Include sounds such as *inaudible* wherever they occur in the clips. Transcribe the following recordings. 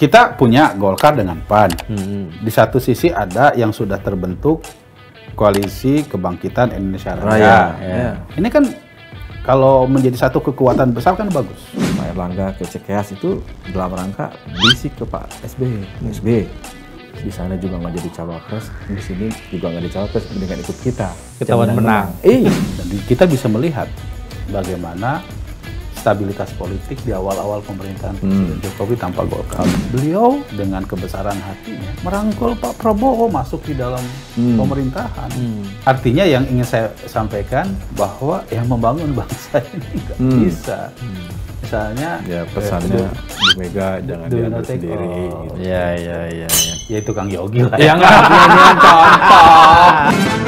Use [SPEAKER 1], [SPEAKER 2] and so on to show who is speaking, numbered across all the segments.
[SPEAKER 1] kita punya Golkar dengan PAN. Hmm. Di satu sisi ada yang sudah terbentuk koalisi Kebangkitan Indonesia Raya. Raya. Yeah. Ya. Ini kan kalau menjadi satu kekuatan besar kan bagus. Pak Erlangga ke Cikeas itu dalam rangka
[SPEAKER 2] bisik ke Pak SBY. Sb di sana juga nggak jadi cawapres, di sini juga nggak
[SPEAKER 1] jadi cawapres dengan ikut kita. Kita menang. menang. Eh, kita bisa melihat bagaimana stabilitas politik di awal-awal pemerintahan hmm. Presiden hmm. Jokowi tanpa Golkar. Hmm. Beliau dengan kebesaran hatinya merangkul Pak Prabowo masuk di dalam hmm. pemerintahan. Hmm. Artinya yang ingin saya sampaikan bahwa yang membangun bangsa *laughs* ini nggak hmm. bisa. Hmm misalnya ya pesannya eh, Bu Mega jangan diambil sendiri Iya, ya ya ya ya ya itu Kang Yogi lah ya nggak contoh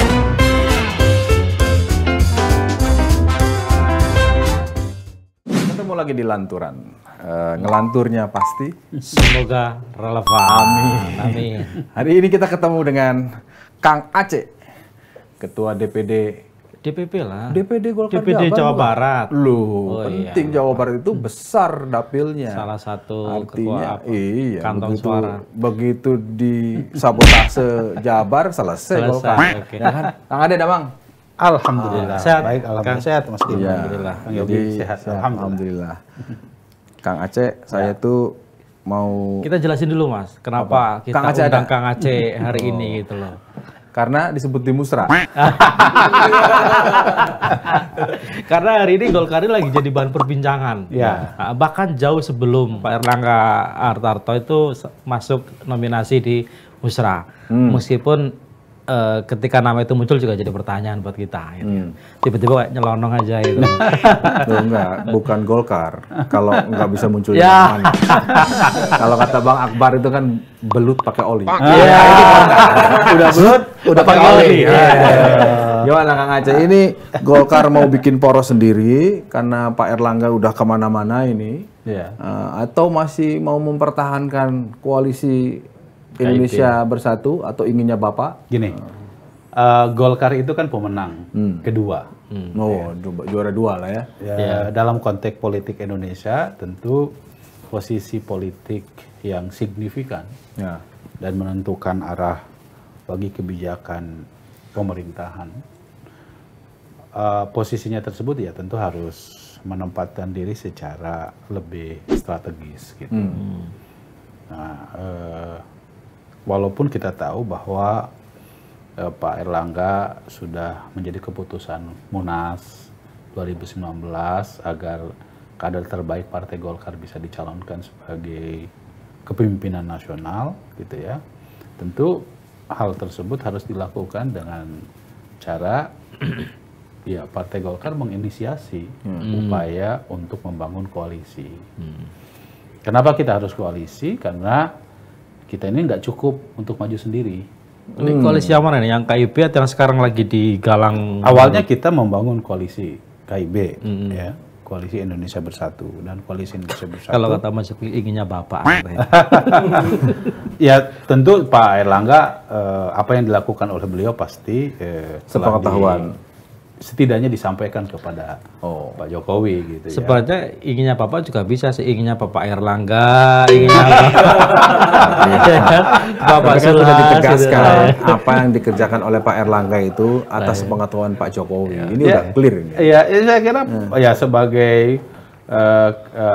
[SPEAKER 1] *laughs*
[SPEAKER 2] lagi di lanturan. Uh, ngelanturnya pasti. Semoga relevan. Amin. Amin. Hari ini kita ketemu dengan Kang Aceh, Ketua DPD DPP lah. DPD Golkar DPD Jabar Jawa Barat. Lu, oh, iya. penting iya. Jawa Barat itu besar dapilnya. Salah satu artinya ketua apa? iya kantong begitu, suara. Begitu di sabotase Jabar selesai, selesai Golkar. Okay. Ya kan? Kang Ade Damang. Alhamdulillah. Sehat. Baik, alhamdulillah. Kang sehat Mas Dim. Ya, alhamdulillah. Kang Yogi sehat. sehat. Alhamdulillah. Kang Aceh, saya ya. tuh mau Kita
[SPEAKER 3] jelasin dulu Mas, kenapa Apa? kita Kang Aceh undang ada. Kang Aceh hari oh. ini gitu loh. Karena
[SPEAKER 2] disebut di musra.
[SPEAKER 3] *laughs* Karena hari ini Golkar ini lagi jadi bahan perbincangan. Ya. Nah, bahkan jauh sebelum Pak Erlangga Artarto itu masuk nominasi di musra. Hmm. Meskipun Uh, ketika nama itu muncul juga jadi pertanyaan buat kita. Gitu. Ya. Hmm. Tiba-tiba kayak nyelonong aja itu.
[SPEAKER 2] *laughs* enggak, bukan Golkar. Kalau nggak bisa muncul ya. Kalau kata Bang Akbar itu kan belut pakai oli. Iya. udah belut, udah pakai oli. oli. Yeah. Ya. Gimana Kang Aceh? Ini Golkar mau bikin poros sendiri karena Pak Erlangga udah kemana-mana ini.
[SPEAKER 4] Yeah.
[SPEAKER 1] Iya.
[SPEAKER 2] Uh, atau masih mau mempertahankan koalisi Indonesia Bersatu atau inginnya Bapak?
[SPEAKER 1] Gini, uh, Golkar itu kan pemenang hmm. kedua. Hmm. Oh, ya. juara dua lah ya. ya. ya. Dalam konteks politik Indonesia, tentu posisi politik yang signifikan ya. dan menentukan arah bagi kebijakan pemerintahan. Uh, posisinya tersebut ya tentu harus menempatkan diri secara lebih strategis gitu. Hmm. Nah, uh, walaupun kita tahu bahwa eh, Pak Erlangga sudah menjadi keputusan Munas 2019 agar kader terbaik Partai Golkar bisa dicalonkan sebagai kepemimpinan nasional gitu ya. Tentu hal tersebut harus dilakukan dengan cara *clears throat* ya Partai Golkar menginisiasi hmm. hmm. upaya untuk membangun koalisi. Hmm. Kenapa kita harus koalisi? Karena kita ini nggak cukup untuk maju sendiri. Ini koalisi
[SPEAKER 3] hmm. yang mana nih? Yang KIB atau yang sekarang lagi digalang? Awalnya
[SPEAKER 1] kita membangun koalisi KIB, hmm. ya koalisi Indonesia Bersatu dan koalisi Indonesia Bersatu. Kalau kata Mas Yuki, inginnya bapak. *laughs* ya tentu Pak Erlangga eh, apa yang dilakukan oleh beliau pasti eh, sepengetahuan setidaknya disampaikan kepada oh. Pak Jokowi gitu ya. Sebenarnya
[SPEAKER 3] inginnya Bapak juga bisa sih, inginnya Bapak Erlangga, inginnya
[SPEAKER 1] Bapak *laughs* iya. Tapi kan sudah ditegaskan apa
[SPEAKER 2] yang dikerjakan oleh Pak
[SPEAKER 1] Erlangga itu atas pengetahuan Pak Jokowi. Iya. Ya. Ini ya, udah clear ini. Ya, ya saya kira hmm. ya sebagai uh,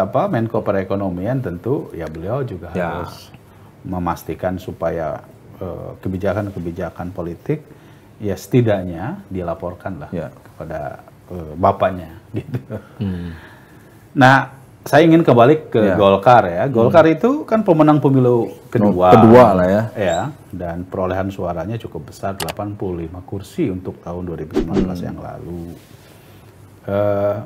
[SPEAKER 1] apa Menko Perekonomian tentu ya beliau juga ya. harus memastikan supaya eh, kebijakan-kebijakan uh, politik ya setidaknya dilaporkan lah ya. kepada uh, bapaknya *laughs* gitu. Hmm. Nah, saya ingin kembali ke ya. Golkar ya. Hmm. Golkar hmm. itu kan pemenang pemilu oh, kedua. Kedua lah ya. Ya, dan perolehan suaranya cukup besar 85 kursi untuk tahun 2019 hmm. yang lalu. Uh,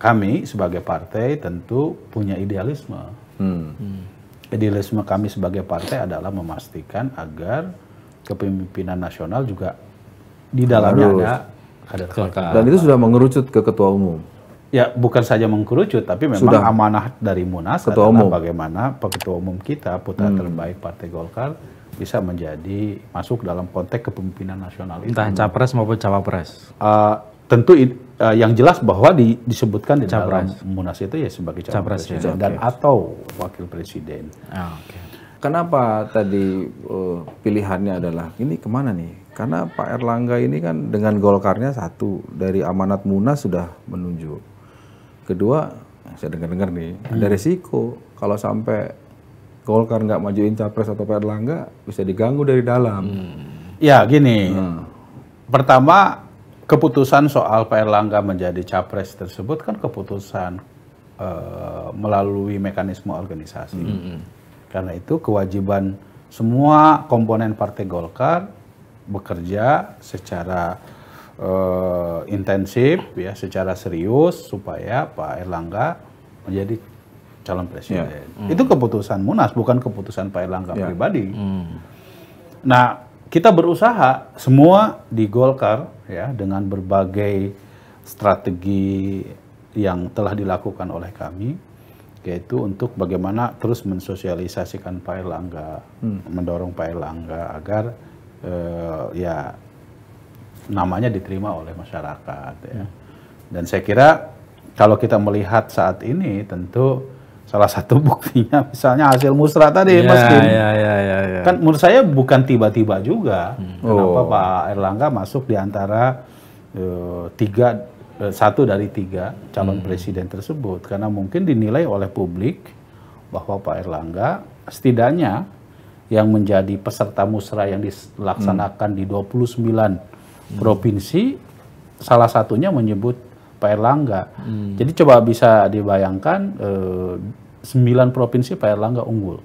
[SPEAKER 1] kami sebagai partai tentu punya idealisme.
[SPEAKER 4] Hmm. hmm.
[SPEAKER 1] Idealisme kami sebagai partai adalah memastikan agar kepemimpinan nasional juga
[SPEAKER 2] di dalamnya Harus. ada
[SPEAKER 1] kader golkar dan itu
[SPEAKER 2] sudah mengerucut ke ketua umum
[SPEAKER 1] ya bukan saja mengkerucut tapi memang sudah. amanah dari munas ketua umum. bagaimana pak ketua umum kita putra hmm. terbaik partai golkar bisa menjadi masuk dalam konteks kepemimpinan nasional entah itu. Hmm. capres maupun cawapres uh, tentu uh, yang jelas bahwa di, disebutkan di capres. dalam munas itu ya sebagai capres, capres ya. dan okay. atau wakil presiden Oh, ah, okay.
[SPEAKER 2] kenapa tadi uh, pilihannya adalah ini kemana nih karena Pak Erlangga ini kan dengan Golkarnya satu dari amanat Munas sudah menunjuk. Kedua, saya dengar-dengar nih hmm. ada resiko kalau sampai Golkar nggak majuin capres atau Pak Erlangga bisa diganggu dari dalam. Hmm.
[SPEAKER 1] Ya gini, hmm. pertama keputusan soal Pak Erlangga menjadi capres tersebut kan keputusan uh, melalui mekanisme organisasi. Hmm, hmm. Karena itu kewajiban semua komponen Partai Golkar bekerja secara uh, intensif ya secara serius supaya Pak Erlangga menjadi calon presiden. ya. hmm. Itu keputusan Munas bukan keputusan Pak Erlangga ya. pribadi. hmm. Nah, kita berusaha semua di Golkar ya dengan berbagai strategi yang telah dilakukan oleh kami yaitu untuk bagaimana terus mensosialisasikan Pak Erlangga, hmm. mendorong Pak Erlangga agar eh, ya namanya diterima oleh masyarakat ya. ya. Dan saya kira kalau kita melihat saat ini tentu salah satu *laughs* buktinya misalnya hasil musra tadi ya, Mas Ya, ya, ya, ya. Kan menurut saya bukan tiba-tiba juga hmm. kenapa oh. Pak Erlangga masuk di antara uh, tiga eh, satu dari tiga calon hmm. presiden tersebut karena mungkin dinilai oleh publik bahwa Pak Erlangga setidaknya yang menjadi peserta musrah yang dilaksanakan hmm. di 29 hmm. provinsi salah satunya menyebut Pak Erlangga. Hmm. Jadi coba bisa dibayangkan eh, 9 provinsi Pak Erlangga unggul.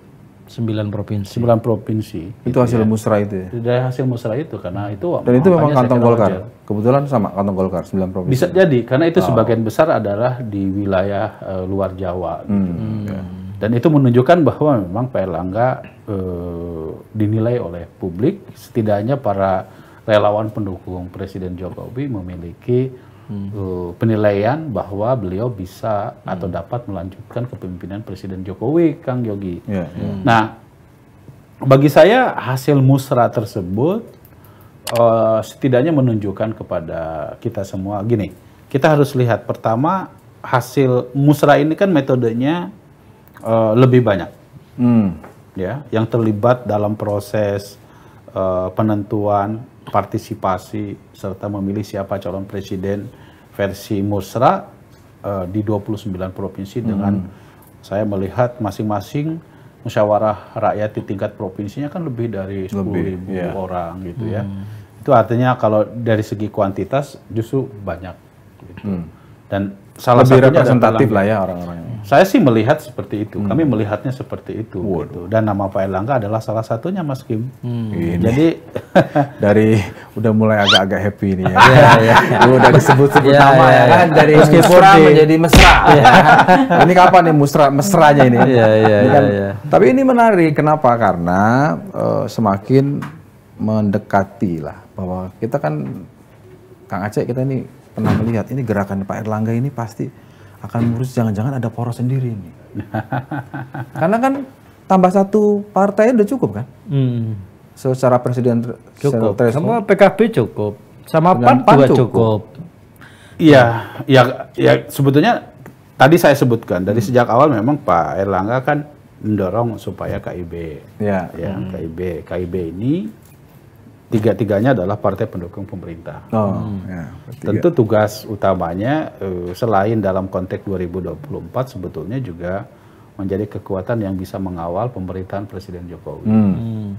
[SPEAKER 1] 9 provinsi. 9 provinsi. Itu gitu hasil ya. musrah itu ya. Dari hasil musrah itu karena itu Dan itu memang kantong Golkar. Wajar.
[SPEAKER 2] Kebetulan sama kantong Golkar 9 provinsi. Bisa
[SPEAKER 1] jadi karena itu oh. sebagian besar adalah di wilayah uh, luar Jawa hmm. gitu. Hmm. hmm. Ya. Dan itu menunjukkan bahwa memang Pak Erlangga eh, dinilai oleh publik, setidaknya para relawan pendukung Presiden Jokowi memiliki hmm. Eh, penilaian bahwa beliau bisa hmm. atau dapat melanjutkan kepemimpinan Presiden Jokowi, Kang Yogi. Yeah, yeah. Hmm. Nah, bagi saya hasil musra tersebut eh, setidaknya menunjukkan kepada kita semua gini, kita harus lihat pertama hasil musra ini kan metodenya uh, lebih banyak hmm. ya yang terlibat dalam proses uh, penentuan partisipasi serta memilih siapa calon presiden versi musra uh, eh, di 29 provinsi hmm. dengan saya melihat masing-masing musyawarah rakyat di tingkat provinsinya kan lebih dari 10.000 yeah. Iya. orang gitu ya. hmm. ya. Itu artinya kalau dari segi kuantitas justru banyak gitu. Hmm. Dan salah lebih satunya representatif lah ya orang orangnya saya sih melihat seperti itu. Hmm. Kami melihatnya seperti itu. Gitu. Dan nama Pak Erlangga adalah salah satunya, Mas Kim.
[SPEAKER 4] Hmm. Jadi
[SPEAKER 1] *laughs* dari udah mulai agak-agak happy ini ya. *laughs* ya, ya. Udah disebut-sebut iya, iya, ya, nama ya, ya kan dari meskipun mesra menjadi
[SPEAKER 2] mesra. *laughs* Ya. ini kapan nih mesra mesranya ini? ya, Kan? Ya. Tapi ini menarik. Kenapa? Karena uh, semakin mendekati lah bahwa kita kan Kang Aceh kita ini pernah melihat ini gerakan Pak Erlangga ini pasti akan mengurus jangan-jangan ada poros sendiri nih. *laughs* Karena kan tambah satu partai udah cukup kan? Hmm. Secara presiden cukup. Secara Sama
[SPEAKER 1] PKB cukup. Sama PAN juga cukup. cukup. Iya, ya, ya sebetulnya tadi saya sebutkan dari hmm. sejak awal memang Pak Erlangga kan mendorong supaya KIB, ya, ya hmm. KIB, KIB ini tiga-tiganya adalah partai pendukung pemerintah. Oh, hmm.
[SPEAKER 4] ya, Tentu
[SPEAKER 1] tugas utamanya eh, selain dalam konteks 2024 sebetulnya juga menjadi kekuatan yang bisa mengawal pemerintahan Presiden Jokowi. Hmm. hmm.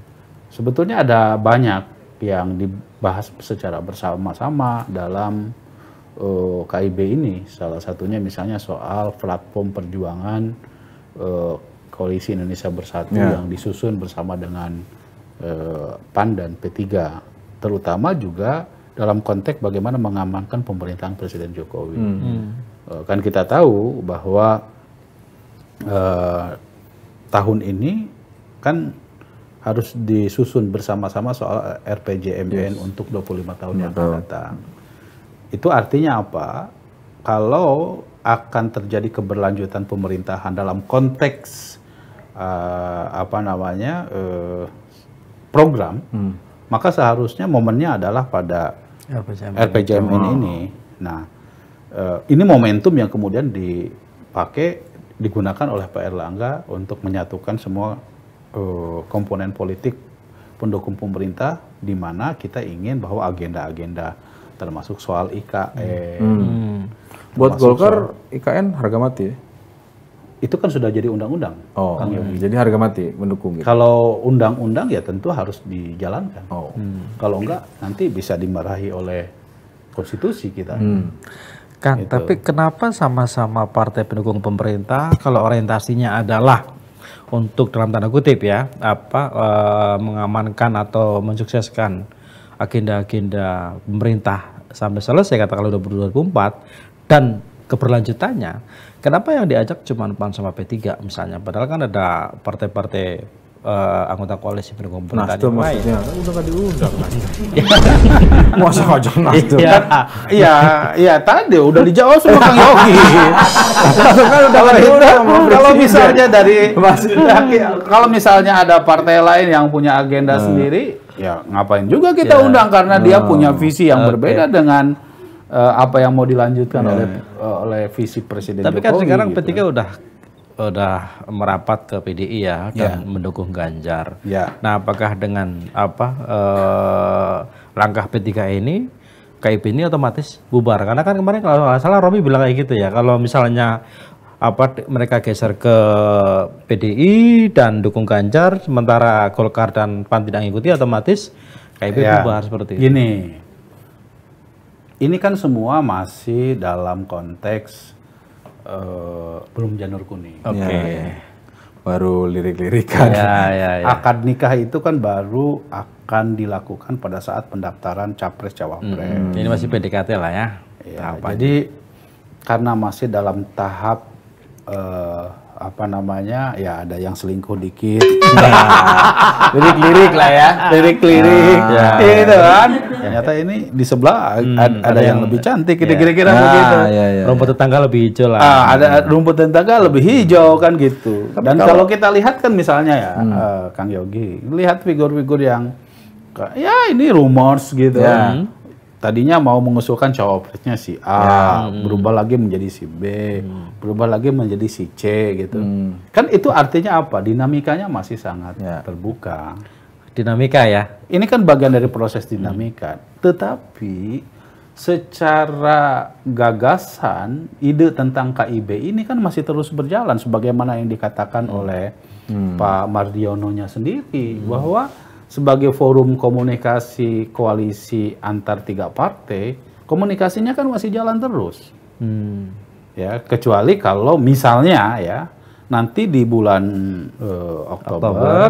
[SPEAKER 1] Sebetulnya ada banyak yang dibahas secara bersama-sama dalam uh, eh, KIB ini. Salah satunya misalnya soal platform perjuangan uh, koalisi Indonesia Bersatu yeah. yang disusun bersama dengan Eh, PAN dan P3, terutama juga dalam konteks bagaimana mengamankan pemerintahan Presiden Jokowi. Hmm. hmm. Eh, kan kita tahu bahwa eh, tahun ini kan harus disusun bersama-sama soal RPJMN yes. untuk 25 tahun yang akan datang. Itu artinya apa? Kalau akan terjadi keberlanjutan pemerintahan dalam konteks uh, apa namanya uh, program, hmm. maka seharusnya momennya adalah pada
[SPEAKER 4] RPJMN, ini. ini.
[SPEAKER 1] Hmm. Nah, eh, ini momentum yang kemudian dipakai digunakan oleh Pak Erlangga untuk menyatukan semua eh, komponen politik pendukung pemerintah di mana kita ingin bahwa agenda-agenda termasuk soal IKN. Hmm. hmm.
[SPEAKER 4] Buat Golkar soal,
[SPEAKER 1] IKN harga mati ya? itu kan sudah jadi undang-undang. Oh, kan, hmm. jadi harga mati mendukung. Gitu. Kalau undang-undang ya tentu harus dijalankan.
[SPEAKER 4] Oh. Hmm.
[SPEAKER 1] Kalau enggak nanti bisa dimarahi oleh konstitusi kita. Hmm.
[SPEAKER 3] Kan, gitu. tapi kenapa sama-sama partai pendukung pemerintah kalau orientasinya adalah untuk dalam tanda kutip ya apa e, mengamankan atau mensukseskan agenda-agenda pemerintah sampai selesai katakanlah 2024 dan keberlanjutannya. Kenapa yang diajak cuma PAN sama P3 misalnya? Padahal kan ada partai-partai uh, anggota koalisi pendukung pemerintahan itu maksudnya. Udah
[SPEAKER 1] gak diundang lagi,
[SPEAKER 3] *laughs* Masa aja Nasdem. Iya, iya,
[SPEAKER 1] iya tadi udah dijawab sama Kang Yogi. Kan kalau misalnya *laughs* dari kalau misalnya ada partai lain yang punya agenda nah. sendiri, ya ngapain juga kita iya. undang karena dia nah. punya visi yang berbeda dengan uh, apa yang mau dilanjutkan iya, oleh uh, oleh visi Presiden Tapi kan Jokowi. kan sekarang gitu. P3
[SPEAKER 3] udah udah merapat ke PDI ya iya. dan mendukung Ganjar. Yeah. Nah, apakah dengan apa uh, langkah P3 ini KIP ini otomatis bubar? Karena kan kemarin kalau nggak salah Romi bilang kayak gitu ya, kalau misalnya apa mereka geser ke PDI dan dukung Ganjar
[SPEAKER 1] sementara Golkar dan PAN tidak mengikuti otomatis KIP ya. bubar seperti ini Gini, ini kan semua masih dalam konteks uh, belum janur kuning. Oke. Okay. Ya, ya. Baru lirik-lirikan. Ya, ya, ya. Akad nikah itu kan baru akan dilakukan pada saat pendaftaran capres cawapres. Hmm. Ini masih PDKT lah ya. ya jadi karena masih dalam tahap uh, apa namanya ya ada yang selingkuh dikit *laughs* lirik-lirik lah ya lirik-lirik ya, ya, gitu kan ternyata ini di sebelah hmm, ada, ada yang, yang lebih cantik iya. kira-kira ya, begitu ya, ya, rumput
[SPEAKER 3] iya. tetangga lebih hijau lah ah, ada
[SPEAKER 1] rumput tetangga lebih hmm. hijau kan gitu dan kalau, kalau kita lihat kan misalnya ya hmm. uh, Kang Yogi lihat figur-figur yang ya ini rumors gitu ya tadinya mau mengusulkan cawapresnya si A, ya. hmm. berubah lagi menjadi si B, hmm. berubah lagi menjadi si C gitu. Hmm. Kan itu artinya apa? Dinamikanya masih sangat ya. terbuka. Dinamika ya. Ini kan bagian dari proses dinamika. Hmm. Tetapi secara gagasan ide tentang KIB ini kan masih terus berjalan sebagaimana yang dikatakan hmm. oleh hmm. Pak Mardiononya sendiri hmm. bahwa sebagai forum komunikasi koalisi antar tiga partai, komunikasinya kan masih jalan terus. Hmm. Ya, kecuali kalau misalnya ya nanti di bulan uh, Oktober, Oktober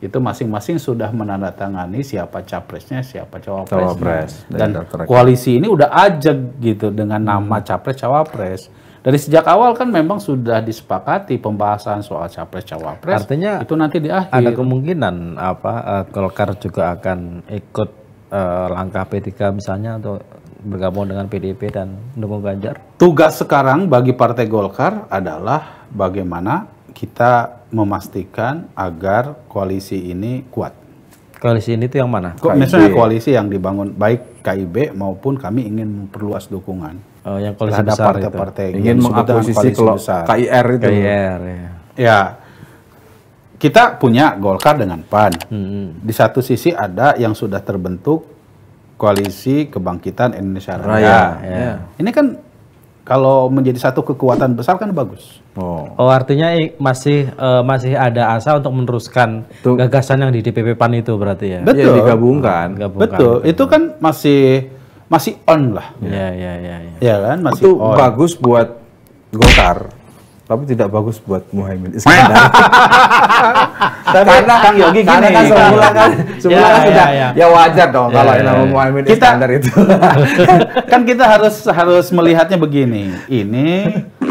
[SPEAKER 1] itu masing-masing sudah menandatangani siapa capresnya, siapa cawapresnya. Cawapres. Dan, dan koalisi ini udah ajak gitu dengan nama capres cawapres dari sejak awal kan memang sudah disepakati pembahasan soal capres cawapres. Artinya itu nanti di akhir. Ada
[SPEAKER 3] kemungkinan apa eh, Golkar juga akan ikut
[SPEAKER 1] uh, langkah P3 misalnya atau bergabung dengan PDIP dan mendukung Ganjar. Tugas sekarang bagi Partai Golkar adalah bagaimana kita memastikan agar koalisi ini kuat.
[SPEAKER 3] Koalisi ini tuh yang mana? Misalnya koalisi
[SPEAKER 1] yang dibangun baik KIB maupun kami ingin memperluas dukungan uh, yang koalisi ada besar partai-partai itu. ingin mengakuisisi kalau KIR itu. KIR, ya. ya. Kita punya Golkar dengan PAN. Hmm. Di satu sisi ada yang sudah terbentuk koalisi Kebangkitan Indonesia Raya. Raya ya. ya. Ini kan kalau menjadi satu kekuatan besar kan bagus. Oh,
[SPEAKER 3] oh artinya masih uh, masih ada asa untuk meneruskan Tuh. gagasan yang di DPP PAN itu berarti ya. Betul. Ya, digabungkan. digabungkan. Betul. Itu kan
[SPEAKER 1] masih masih on lah.
[SPEAKER 4] Iya, iya, iya. iya
[SPEAKER 1] ya kan, masih Itu on. bagus buat Golkar, tapi tidak bagus buat Muhaimin Iskandar.
[SPEAKER 4] *laughs* tapi,
[SPEAKER 1] karena Kang Yogi kan gini. Karena kan semula kan, *laughs* ya, semula kan ya, kan sudah, ya, ya. ya wajar dong ya, kalau ya, nama ya. Muhaimin kita, Iskandar itu. *laughs* kan kita harus harus melihatnya begini. Ini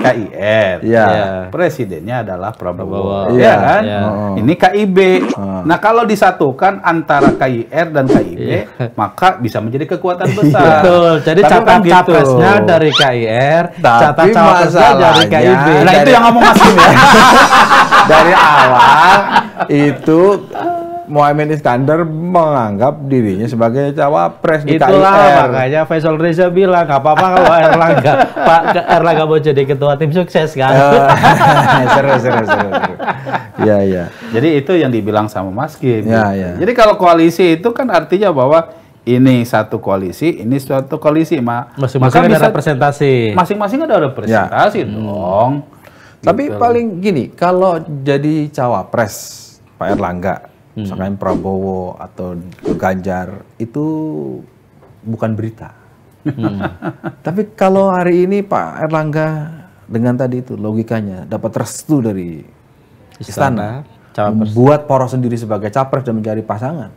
[SPEAKER 1] KIR, iya. Ya. Presidennya adalah Prabowo. Prabowo. Ya kan? Ya. Oh. Ini KIB. Oh. Nah, kalau disatukan antara KIR dan KIB, ya. maka bisa menjadi kekuatan iya. besar. Betul. Jadi catatan kan gitu. capresnya dari
[SPEAKER 3] KIR, catatan capresnya dari KIB. Nah, dari... itu
[SPEAKER 2] yang ngomong Mas ya. *laughs* dari awal itu Muhammad Iskandar menganggap dirinya sebagai cawapres di Itulah KIR. makanya Faisal Reza bilang nggak apa-apa kalau *laughs* Erlangga
[SPEAKER 3] Pak Erlangga mau jadi ketua tim sukses kan. Oh, *laughs* seru seru seru.
[SPEAKER 1] Ya ya. Jadi itu yang dibilang sama Mas Kim. Ya, ya. Jadi kalau koalisi itu kan artinya bahwa ini satu koalisi, ini suatu koalisi, Ma. Masing-masing ada
[SPEAKER 3] representasi. Masing-masing
[SPEAKER 1] ada representasi ya. dong. Tapi gitu. paling gini, kalau jadi cawapres Pak
[SPEAKER 2] Erlangga, misalkan Prabowo atau Ganjar itu bukan berita. Hmm. Tapi kalau hari ini Pak Erlangga dengan tadi itu logikanya dapat restu dari istana, istana membuat poros sendiri sebagai capres dan mencari pasangan,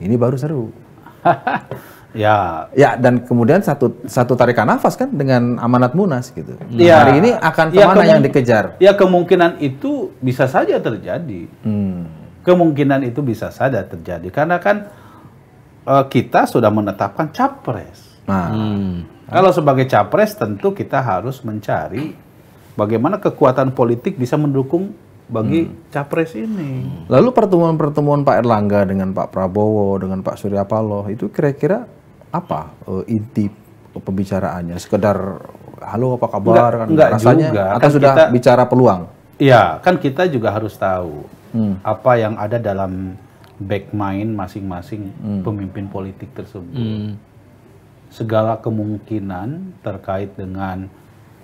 [SPEAKER 2] ini baru seru.
[SPEAKER 1] *laughs* ya.
[SPEAKER 2] Ya dan kemudian satu satu tarikan nafas kan dengan amanat munas gitu. Ya. Hari ini akan
[SPEAKER 1] ya, kemana ya, yang dikejar? Ya kemungkinan itu bisa saja terjadi. Hmm Kemungkinan itu bisa saja terjadi karena kan uh, kita sudah menetapkan capres.
[SPEAKER 4] Nah, hmm.
[SPEAKER 1] kalau sebagai capres tentu kita harus mencari bagaimana kekuatan politik bisa mendukung bagi hmm. capres ini.
[SPEAKER 2] Lalu pertemuan-pertemuan Pak Erlangga dengan Pak Prabowo, dengan Pak Surya Paloh itu kira-kira apa uh, inti pembicaraannya? Sekedar halo apa kabar enggak, kan enggak rasanya juga. atau kan sudah kita, bicara peluang?
[SPEAKER 1] Iya, kan kita juga harus tahu hmm. apa yang ada dalam back mind masing-masing hmm. pemimpin politik tersebut. Hmm. Segala kemungkinan terkait dengan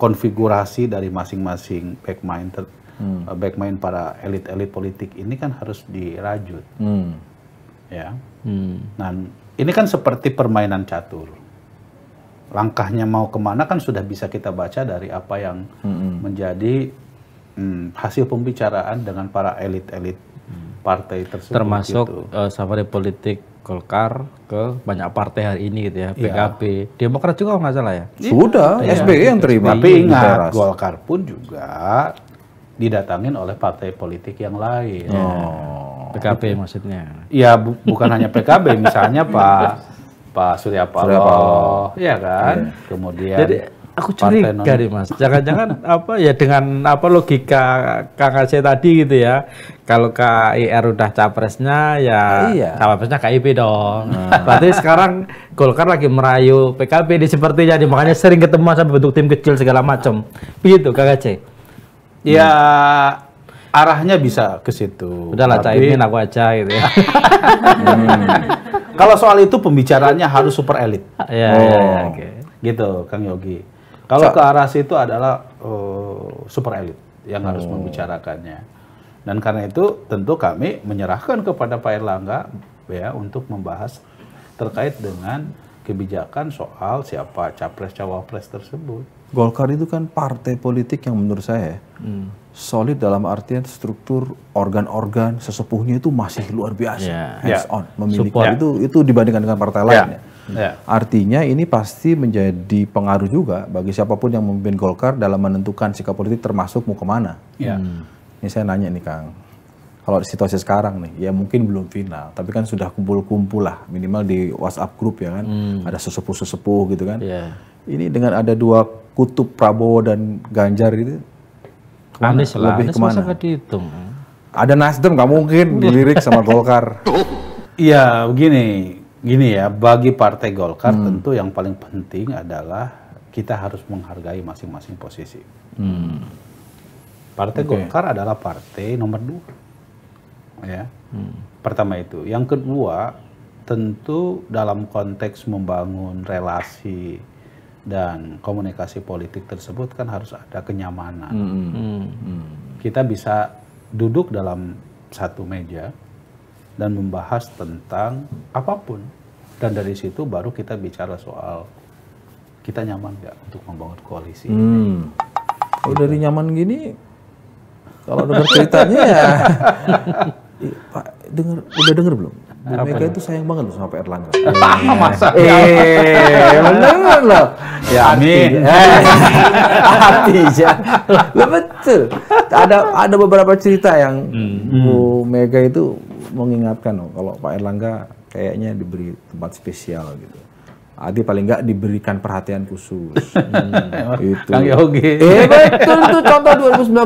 [SPEAKER 1] konfigurasi dari masing-masing back mind ter hmm. Eh, back mind para elit-elit politik ini kan harus dirajut. Hmm. Ya. Hmm. Nah, ini kan seperti permainan catur. Langkahnya mau kemana kan sudah bisa kita baca dari apa yang hmm. menjadi hmm, hasil pembicaraan dengan para elit-elit hmm. partai tersebut. Termasuk gitu. uh, eh, safari politik Golkar ke banyak partai hari ini gitu ya,
[SPEAKER 3] iya. PKB, Demokrat juga nggak salah ya. Iya. Sudah, ya, SBY yang terima. Tapi ingat, Golkar
[SPEAKER 1] pun juga didatangin oleh partai politik yang lain. Ya. PKB maksudnya. ya bu bukan hanya PKB, misalnya Pak Pak Surya Paloh, Surya Paloh. ya kan? Ya. Kemudian Jadi
[SPEAKER 3] Aku curiga mas, jangan-jangan *laughs* apa ya dengan apa logika Kang Aceh tadi gitu ya, kalau KIR udah capresnya ya iya. capresnya KIP dong. Hmm. *laughs* Berarti sekarang Golkar lagi merayu PKB di sepertinya, makanya sering ketemu sampai bentuk tim kecil segala macam. Begitu Kang
[SPEAKER 1] Aceh. Ya hmm arahnya bisa ke situ. Udahlah tapi... caimin aku aja gitu ya. hmm. Kalau soal itu pembicaraannya harus super elit. Ya, oh. iya. iya gitu Kang Yogi. Kalau ke arah situ adalah uh, super elit yang hmm. harus oh. membicarakannya. Dan karena itu tentu kami menyerahkan kepada Pak Erlangga ya untuk membahas terkait dengan kebijakan soal siapa capres cawapres tersebut.
[SPEAKER 2] Golkar itu kan partai politik yang menurut saya ya, hmm. solid dalam artian struktur organ-organ sesepuhnya itu masih luar biasa yeah. hands ya. on yeah. memiliki nah, itu itu dibandingkan dengan partai yeah. lain. Ya, ya. Yeah. Artinya ini pasti menjadi pengaruh juga bagi siapapun yang memimpin Golkar dalam menentukan sikap politik termasuk mau kemana. Yeah. Hmm. Ini saya nanya nih Kang, kalau situasi sekarang nih, ya mungkin belum final, tapi kan sudah kumpul-kumpul lah, minimal di WhatsApp grup ya kan, hmm. ada sesepuh-sesepuh gitu kan. Yeah. Ini dengan ada dua kutub Prabowo dan Ganjar gitu,
[SPEAKER 1] kemana? Anies lah, lebih Anies kemana? Ada Nasdem
[SPEAKER 2] nggak mungkin
[SPEAKER 3] dilirik sama *laughs* Golkar.
[SPEAKER 1] Iya, begini gini ya, bagi Partai Golkar hmm. tentu yang paling penting adalah kita harus menghargai masing-masing posisi. Hmm. Partai okay. Golkar adalah partai nomor dua, ya. Hmm. Pertama itu. Yang kedua, tentu dalam konteks membangun relasi dan komunikasi politik tersebut kan harus ada kenyamanan. Hmm. Hmm. hmm, hmm. Kita bisa duduk dalam satu meja dan membahas tentang apapun dan dari situ baru kita bicara soal kita nyaman nggak untuk membangun koalisi. Hmm. Kalau gitu. dari
[SPEAKER 2] nyaman gini, kalau dengar ceritanya ya, *laughs* Pak dengar udah dengar belum? Bu Apa Mega itu sayang banget loh sama Pak Erlangga. *laughs* Masa eh, *laughs* bener
[SPEAKER 4] loh. Ya amin. Artinya,
[SPEAKER 2] loh betul. Ada ada beberapa cerita yang hmm. Bu Mega itu mengingatkan loh kalau Pak Erlangga kayaknya diberi tempat spesial gitu. Adi paling nggak diberikan perhatian khusus. *laughs* Hmm, itu. Kang Yogi. Eh itu, itu contoh 2019 *laughs*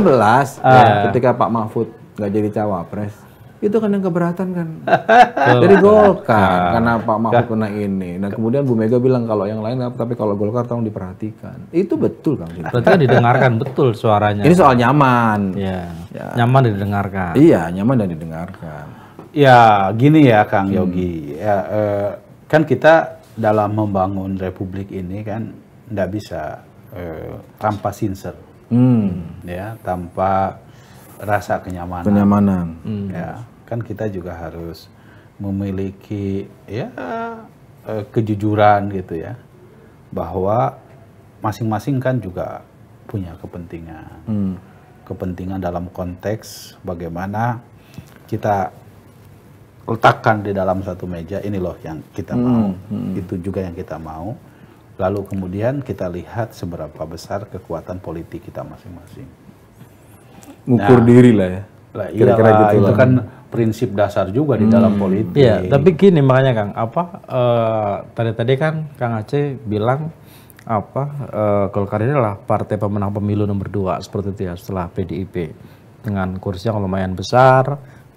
[SPEAKER 2] ya, ketika Pak Mahfud nggak jadi cawapres. Itu kan yang keberatan kan dari Golkar iya. karena Pak iya. Mahfud kena ini. Dan kemudian Bu Mega bilang kalau yang lain apa tapi kalau Golkar tolong diperhatikan. Itu betul Kang. Berarti kan didengarkan
[SPEAKER 3] betul suaranya.
[SPEAKER 1] Ini soal nyaman. Ya. ya. Nyaman didengarkan. Iya,
[SPEAKER 2] nyaman dan didengarkan.
[SPEAKER 1] Ya, gini ya Kang hmm. Yogi. Ya, eh, kan kita dalam membangun republik ini kan tidak bisa eh, tanpa sincer.
[SPEAKER 4] Hmm.
[SPEAKER 1] Ya, tanpa rasa kenyamanan. Kenyamanan. Hmm. Ya, kan kita juga harus memiliki ya eh, kejujuran gitu ya. Bahwa masing-masing kan juga punya kepentingan. Hmm. Kepentingan dalam konteks bagaimana kita letakkan di dalam satu meja ini loh yang kita hmm, mau hmm, itu juga yang kita mau lalu kemudian kita lihat seberapa besar kekuatan politik kita masing-masing ukur nah, diri lah ya lah, kira-kira gitu itu kan prinsip dasar juga hmm. di dalam hmm. politik ya tapi
[SPEAKER 3] gini makanya kang apa tadi eh, tadi tadi kan kang Aceh bilang apa uh, ini adalah partai pemenang pemilu nomor dua seperti itu ya setelah PDIP dengan kursi yang lumayan besar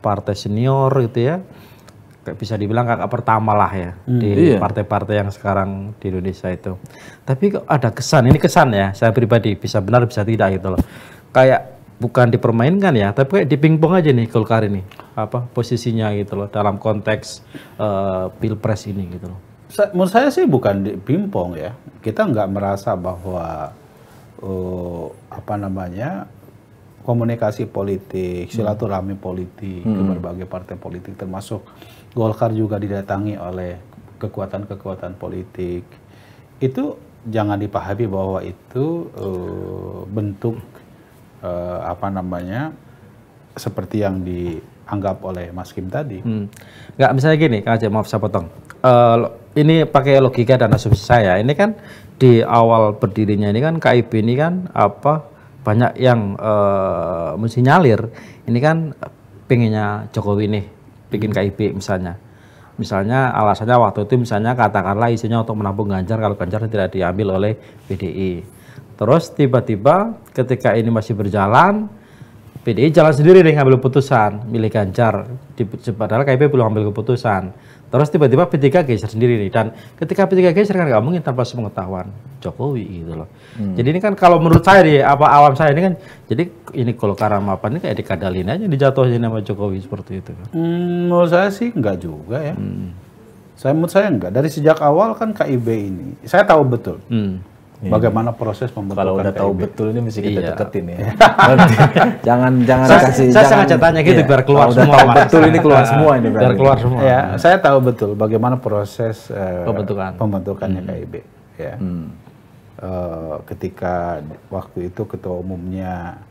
[SPEAKER 3] partai senior gitu ya bisa dibilang kakak pertama lah ya hmm, di partai iya. partai-partai yang sekarang di Indonesia itu. Tapi ada kesan, ini kesan ya, saya pribadi bisa benar bisa tidak gitu loh. Kayak bukan dipermainkan ya, tapi kayak dipingpong aja nih Golkar ini apa posisinya
[SPEAKER 1] gitu loh dalam konteks uh, pilpres ini gitu loh. menurut saya sih bukan dipingpong ya, kita nggak merasa bahwa uh, apa namanya komunikasi politik, hmm. silaturahmi politik hmm. ke berbagai partai politik termasuk Golkar juga didatangi oleh kekuatan-kekuatan politik. Itu jangan dipahami bahwa itu uh, bentuk uh, apa namanya seperti yang dianggap oleh Mas Kim tadi. Hmm. Nggak misalnya gini, Kang Aceh, maaf saya potong. Uh, ini pakai logika dan asumsi
[SPEAKER 3] saya. Ini kan di awal berdirinya ini kan KIB ini kan apa banyak yang uh, nyalir ini kan pengennya Jokowi nih bikin hmm. KIP misalnya. Misalnya alasannya waktu itu misalnya katakanlah isinya untuk menampung Ganjar kalau Ganjar tidak diambil oleh PDI. Terus tiba-tiba ketika ini masih berjalan PDI jalan sendiri nih ngambil keputusan milih Ganjar di, padahal KIP belum ambil keputusan Terus tiba-tiba P3 geser sendiri nih. Dan ketika P3 geser kan nggak mungkin tanpa sepengetahuan Jokowi gitu loh. Hmm. Jadi ini kan kalau menurut saya nih, apa awam saya ini kan, jadi ini kalau Karamapan ini kayak dikadalin aja dijatuhin sama Jokowi seperti itu. Kan.
[SPEAKER 1] Hmm, menurut saya sih nggak juga ya. Hmm. Saya menurut saya enggak. Dari sejak awal kan KIB ini, saya tahu betul. Hmm Iya. Bagaimana proses pembentukan Kalau udah KIB. tahu betul ini mesti kita iya. deketin ya. *laughs* jangan
[SPEAKER 2] jangan saya, kasih. Saya sangat tanya gitu iya. biar keluar kalau semua. Tahu betul ini keluar *laughs* semua ini. Biar keluar semua. Ya,
[SPEAKER 1] saya tahu betul bagaimana proses uh, pembentukan pembentukannya hmm. KIB. Ya. Hmm. Uh, ketika waktu itu ketua umumnya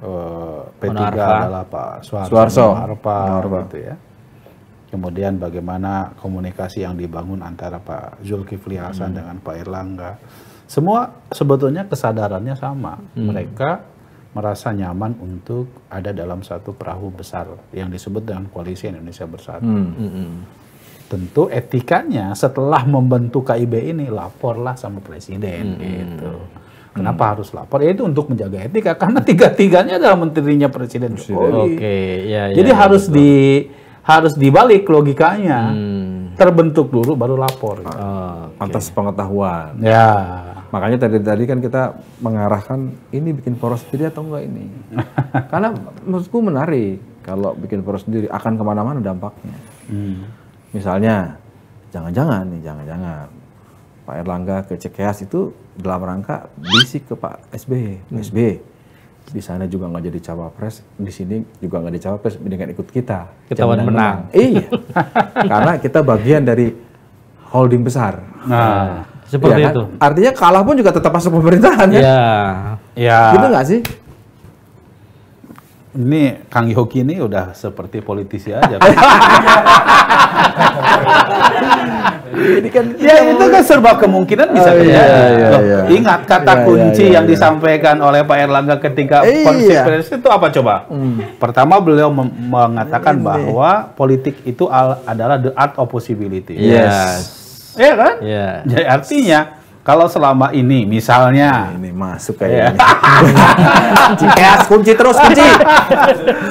[SPEAKER 1] uh, eh, P3 Monarfa. adalah Pak Soeharto, Suarso, Monarfa, Monarfa. gitu ya. Kemudian bagaimana komunikasi yang dibangun antara Pak Zulkifli Hasan hmm. dengan Pak Erlangga semua sebetulnya kesadarannya sama. Hmm. Mereka merasa nyaman untuk ada dalam satu perahu besar yang disebut dengan koalisi Indonesia Bersatu. Hmm, hmm. Tentu etikanya setelah membentuk KIB ini laporlah sama presiden hmm, gitu. Hmm. Kenapa hmm. harus lapor? Ya itu untuk menjaga etika karena tiga-tiganya adalah menterinya presiden Jokowi. Oke,
[SPEAKER 3] okay, ya, ya, Jadi ya, harus
[SPEAKER 1] betul. di harus dibalik logikanya. Hmm. Terbentuk dulu baru lapor. Oh, ah, ah, okay. Atas
[SPEAKER 2] pengetahuan. Ya. Makanya tadi tadi kan kita mengarahkan ini bikin poros sendiri atau enggak ini. *laughs* Karena menurutku menarik kalau bikin poros sendiri akan kemana-mana dampaknya. Hmm. Misalnya jangan-jangan nih jangan-jangan Pak Erlangga ke Cekeas itu dalam rangka bisik ke Pak SBY, hmm. SBY di sana juga nggak jadi cawapres, di sini juga nggak jadi cawapres, mendingan ikut kita. Ketahuan menang. menang. iya, *laughs* karena kita bagian dari holding besar.
[SPEAKER 1] Nah.
[SPEAKER 2] Seperti ya kan? itu. Artinya kalah pun juga tetap masuk pemerintahan ya. Iya. Iya. Gitu nggak sih?
[SPEAKER 1] ini Kang Yogi ini udah seperti politisi aja. ini kan ya itu kan serba kemungkinan bisa oh, Iya, iya, iya, Loh, iya. Ingat kata iya, iya kunci iya, iya, yang disampaikan oleh Pak Erlangga ketika iya. konferensi itu apa coba? Hmm. Pertama beliau mengatakan ini. bahwa politik itu adalah the art of possibility. Yes. yes Ya kan? Iya. Jadi artinya kalau selama ini misalnya nah, ini masuk kayak ya
[SPEAKER 2] kunci terus kunci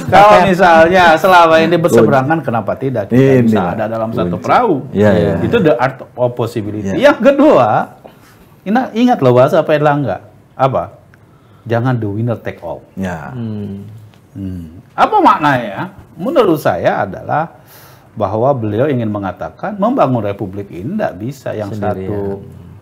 [SPEAKER 1] kalau misalnya selama ini berseberangan kenapa tidak kita ini bisa lah. ada dalam kunci. satu perahu ya, ya. itu the art of possibility ya. yang kedua ingat ingat loh bahasa apa Erlangga apa jangan the winner take all ya hmm. Hmm. apa maknanya menurut saya adalah bahwa beliau ingin mengatakan membangun republik ini tidak bisa yang Sendirian. satu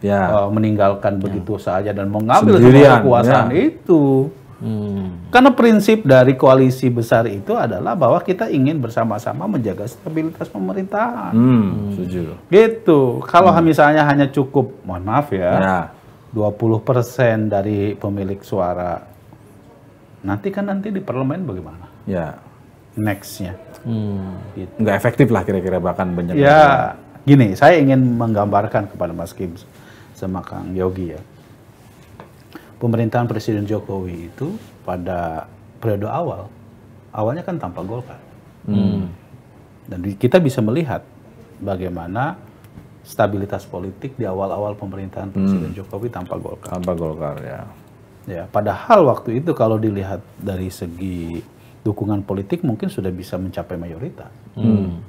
[SPEAKER 1] ya. uh, meninggalkan ya. begitu saja dan mengambil Sendirian. kekuasaan ya. itu. Hmm. Karena prinsip dari koalisi besar itu adalah bahwa kita ingin bersama-sama menjaga stabilitas pemerintahan. Hmm, hmm. setuju. Gitu. Kalau hmm. misalnya hanya cukup, mohon maaf ya, ya. 20% dari pemilik suara. Nanti kan nanti di parlemen bagaimana? Ya nextnya. Hmm. Gitu. Nggak efektif lah kira-kira bahkan banyak. Ya yang... gini, saya ingin menggambarkan kepada Mas Kim sama Kang Yogi ya. Pemerintahan Presiden Jokowi itu pada periode awal, awalnya kan tanpa Golkar. Hmm. Dan kita bisa melihat bagaimana stabilitas politik di awal-awal pemerintahan hmm. Presiden hmm. Jokowi tanpa Golkar. Tanpa Golkar ya. Ya, padahal waktu itu kalau dilihat dari segi dukungan politik mungkin sudah bisa mencapai mayoritas. Hmm.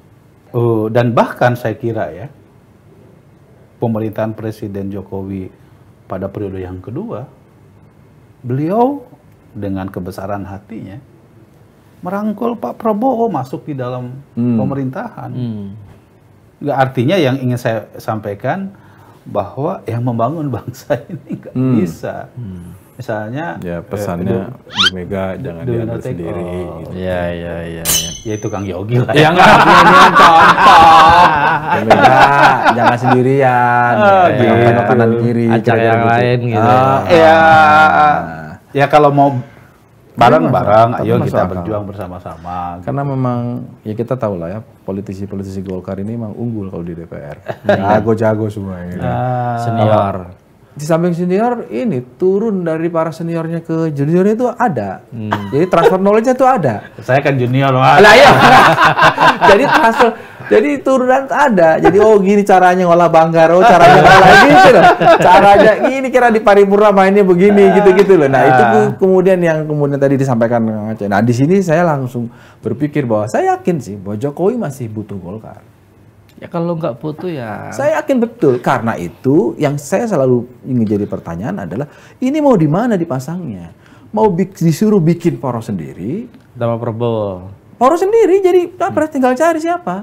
[SPEAKER 1] Uh, dan bahkan saya kira ya, pemerintahan Presiden Jokowi pada periode yang kedua, beliau dengan kebesaran hatinya merangkul Pak Prabowo masuk di dalam hmm. pemerintahan. Hmm. Nggak artinya yang ingin saya sampaikan bahwa yang membangun *laughs* bangsa ini nggak hmm. bisa. Hmm misalnya ya eh, pesannya eh, Bu
[SPEAKER 3] Mega jangan diambil sendiri oh, gitu. Ya ya ya ya. itu Kang Yogi lah. Ya enggak *laughs* ya, contoh. Ya, Bu Mega jangan sendirian. Oh, ya, gitu. kanan kiri. Ajak yang gitu. lain gitu.
[SPEAKER 1] Uh, ya ya kalau mau bareng-bareng iya, ayo kita berjuang bersama-sama gitu.
[SPEAKER 2] karena memang ya kita tahu lah ya politisi-politisi Golkar ini memang unggul kalau di DPR *laughs* iya. jago-jago semua ya. Ah, senior di samping senior ini turun dari para seniornya ke junior itu ada. Hmm. Jadi transfer knowledge nya itu ada.
[SPEAKER 1] Saya kan junior, loh. Lah ya.
[SPEAKER 2] *laughs* jadi transfer jadi turunan ada. Jadi oh gini caranya ngolah banggar, oh caranya ngolah gitu loh. Caranya gini kira di paripurna mainnya begini nah. gitu-gitu loh. Nah, itu nah. kemudian yang kemudian tadi disampaikan Kang Nah, di sini saya langsung berpikir bahwa saya yakin sih bahwa Jokowi masih butuh Golkar.
[SPEAKER 3] Ya kalau nggak butuh ya.
[SPEAKER 2] Saya yakin betul. Karena itu yang saya selalu ingin jadi pertanyaan adalah ini mau di mana dipasangnya? Mau disuruh bikin poros sendiri? Sama Prabowo. Poros sendiri jadi capres hmm. tinggal cari siapa?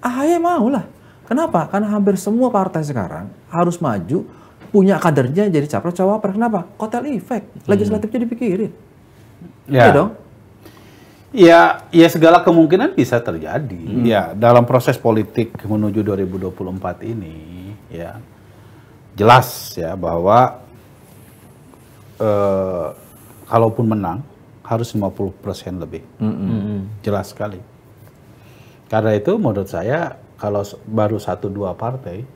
[SPEAKER 2] AHY mau lah. Kenapa? Karena hampir semua partai sekarang harus maju punya kadernya jadi capres cawapres. Kenapa? Kotel efek. Hmm. Legislatifnya dipikirin.
[SPEAKER 1] Ya. Iya dong. Ya, ya segala kemungkinan bisa terjadi. Hmm. Ya, dalam proses politik menuju 2024 ini, ya jelas ya bahwa eh, kalaupun menang harus 50% lebih. hmm, hmm. Jelas sekali. Karena itu menurut saya kalau baru satu dua partai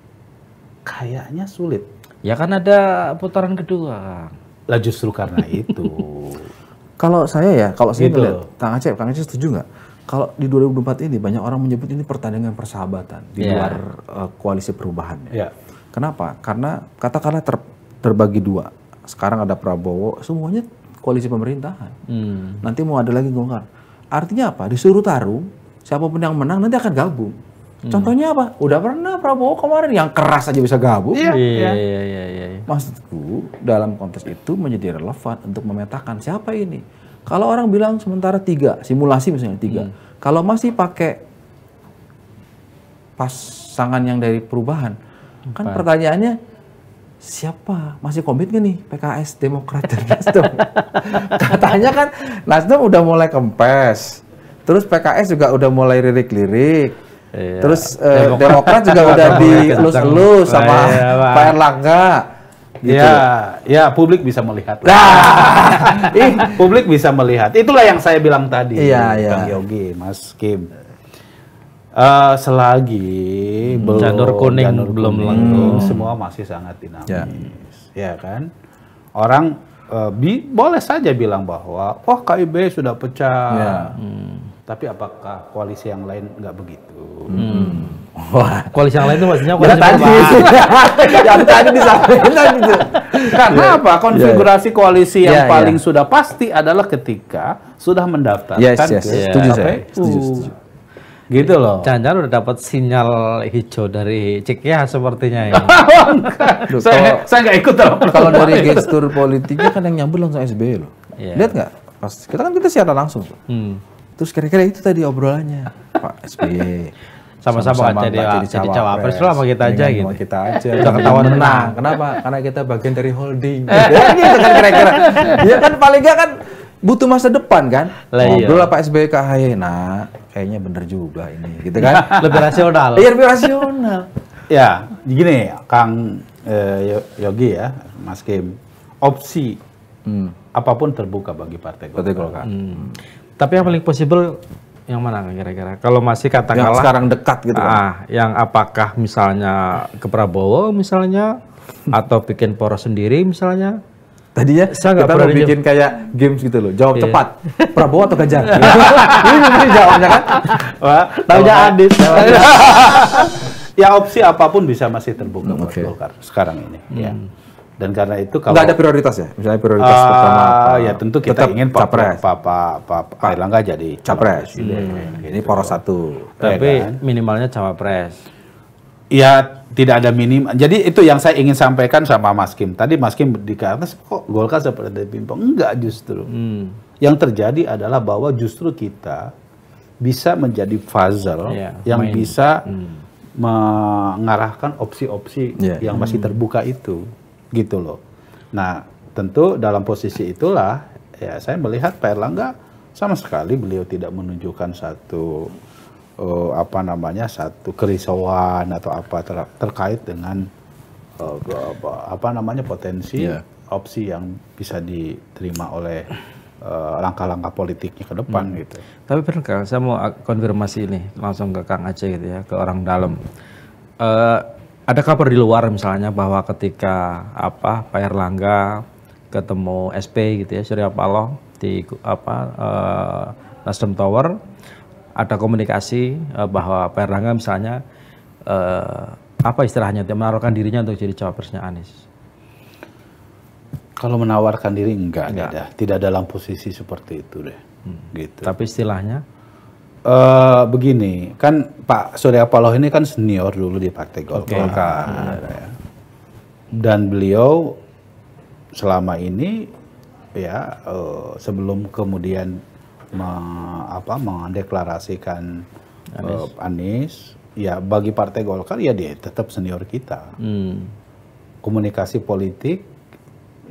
[SPEAKER 1] kayaknya sulit. Ya
[SPEAKER 3] kan ada putaran kedua. Lah justru karena itu. *laughs*
[SPEAKER 2] Kalau saya ya, kalau saya gitu. melihat, Kang Acep, Kang Acep setuju nggak? Kalau di 2024 ini banyak orang menyebut ini pertandingan persahabatan di yeah. luar uh, koalisi perubahan ya. Yeah. Kenapa? Karena katakanlah ter, terbagi dua. Sekarang ada Prabowo, semuanya koalisi pemerintahan. Hmm. Nanti mau ada lagi Golkar. Artinya apa? Disuruh tarung, siapapun yang menang nanti akan gabung. Hmm. Contohnya apa? Udah pernah Prabowo kemarin yang keras aja bisa gabung. Iya. Iya, iya, iya, iya, iya. iya. Maksudku dalam konteks itu menjadi relevan untuk memetakan siapa ini. Kalau orang bilang sementara tiga, simulasi misalnya tiga. Hmm. Kalau masih pakai pasangan yang dari perubahan, kan Empat. kan pertanyaannya siapa masih komit gak nih PKS Demokrat dan *laughs* Nasdem katanya kan Nasdem udah mulai kempes terus PKS juga udah mulai
[SPEAKER 1] lirik-lirik Iya. Terus uh, Demokrat, juga *laughs* udah dielus-elus sama iya, Pak Erlangga.
[SPEAKER 2] Gitu. Ya,
[SPEAKER 1] ya publik bisa melihat. Nah,
[SPEAKER 4] *laughs* Ih,
[SPEAKER 1] publik bisa melihat. Itulah yang saya bilang tadi, iya, iya. Yogi, Mas Kim. Uh, selagi hmm, belum janur kuning janur belum lengkung, hmm. semua masih sangat dinamis, ya, ya kan? Orang uh, bi boleh saja bilang bahwa, wah oh, KIB sudah pecah. Ya. Hmm tapi apakah koalisi yang lain nggak begitu? Hmm. Wah. *laughs* Koalisi yang lain itu maksudnya koalisi yang tadi, ya, yang tadi
[SPEAKER 4] disampaikan itu.
[SPEAKER 1] Karena yeah. apa? Konfigurasi yeah. koalisi yang yeah, paling yeah. sudah pasti adalah ketika sudah mendaftarkan yes, yes. ke yeah. setuju saya. Setuju, setuju.
[SPEAKER 3] Gitu loh. Jangan-jangan udah dapat sinyal hijau dari ya sepertinya ya.
[SPEAKER 2] Duh, *laughs* oh, saya kalau, saya nggak ikut loh. Kalau dari gestur politiknya kan yang nyambut langsung SBY loh. Yeah. Lihat nggak? Pas kita kan kita siaran langsung. Hmm Terus kira-kira itu tadi obrolannya Pak SBY. Iya. Sama-sama kan jadi, jadi cawapres. cawapres lah sama kita iya, aja gitu.
[SPEAKER 3] kita aja. Udah ketahuan menang.
[SPEAKER 2] Kenapa? Karena kita bagian dari holding. *laughs* gitu kan kira-kira. dia kan paling gak kan butuh masa depan kan? Lah, iya. Ngobrol lah Pak SBY ke AHY, kayaknya bener juga ini
[SPEAKER 1] gitu kan? *laughs* lebih rasional. Iya lebih
[SPEAKER 4] rasional.
[SPEAKER 1] *laughs* ya gini Kang eh, Yogi ya, Mas Kim, opsi hmm. apapun terbuka bagi Partai Golkar. Partai Golkar. Hmm.
[SPEAKER 3] Tapi yang paling possible yang mana kira-kira? Kalau masih katakanlah yang sekarang dekat gitu kan. Ah, yang apakah misalnya ke Prabowo misalnya atau bikin poros sendiri misalnya? Tadinya Saya kita mau bikin kayak games
[SPEAKER 1] gitu loh, jawab iya. cepat. Prabowo atau Ganjar? *laughs* Iya.
[SPEAKER 4] Ini nanti jawabnya kan.
[SPEAKER 1] Wah, tahunya Adit.
[SPEAKER 4] *laughs*
[SPEAKER 1] ya opsi apapun bisa masih terbuka okay. Golkar sekarang ini. Ya. Hmm. Ya. Dan karena itu kalau nggak ada prioritas ya, misalnya prioritas uh, pertama ya tentu kita ingin capres, Pak Pak Pak Pak Erlangga jadi capres. Gitu. Hmm. Gitu. Ini poros satu. Tapi
[SPEAKER 3] ya kan? minimalnya capres.
[SPEAKER 1] Ya tidak ada minimal. Jadi itu yang saya ingin sampaikan sama Mas Kim. Tadi Mas Kim di dikatakan kok Golkar seperti pimpong. Enggak justru. Hmm. Yang terjadi adalah bahwa justru kita bisa menjadi puzzle yeah, yang main. bisa hmm. mengarahkan opsi-opsi yeah. yang masih hmm. terbuka itu gitu loh. Nah, tentu dalam posisi itulah ya saya melihat Pak Erlangga sama sekali beliau tidak menunjukkan satu uh, apa namanya satu kerisauan atau apa ter terkait dengan uh, apa namanya potensi yeah. opsi yang bisa diterima oleh eh, langkah-langkah politiknya ke depan hmm. gitu. Tapi benar saya mau konfirmasi ini langsung
[SPEAKER 3] ke Kang Aceh gitu ya, ke orang dalam. Uh, ada kabar di luar misalnya bahwa ketika apa Pak Erlangga ketemu SP gitu ya Surya Paloh di apa eh, Nasdem Tower ada komunikasi eh, bahwa Pak Erlangga misalnya eh, apa istilahnya dia menaruhkan dirinya untuk jadi cawapresnya Anies.
[SPEAKER 1] Kalau menawarkan diri enggak, enggak. tidak tidak dalam posisi seperti itu deh. Hmm. Gitu. Tapi istilahnya uh, begini, kan Pak Surya Paloh ini kan senior dulu di Partai Golkar. Okay. Iya. Dan beliau selama ini ya uh, sebelum kemudian me, apa mendeklarasikan Anies. Uh, Anies, ya bagi Partai Golkar ya dia tetap senior kita. Hmm. Komunikasi politik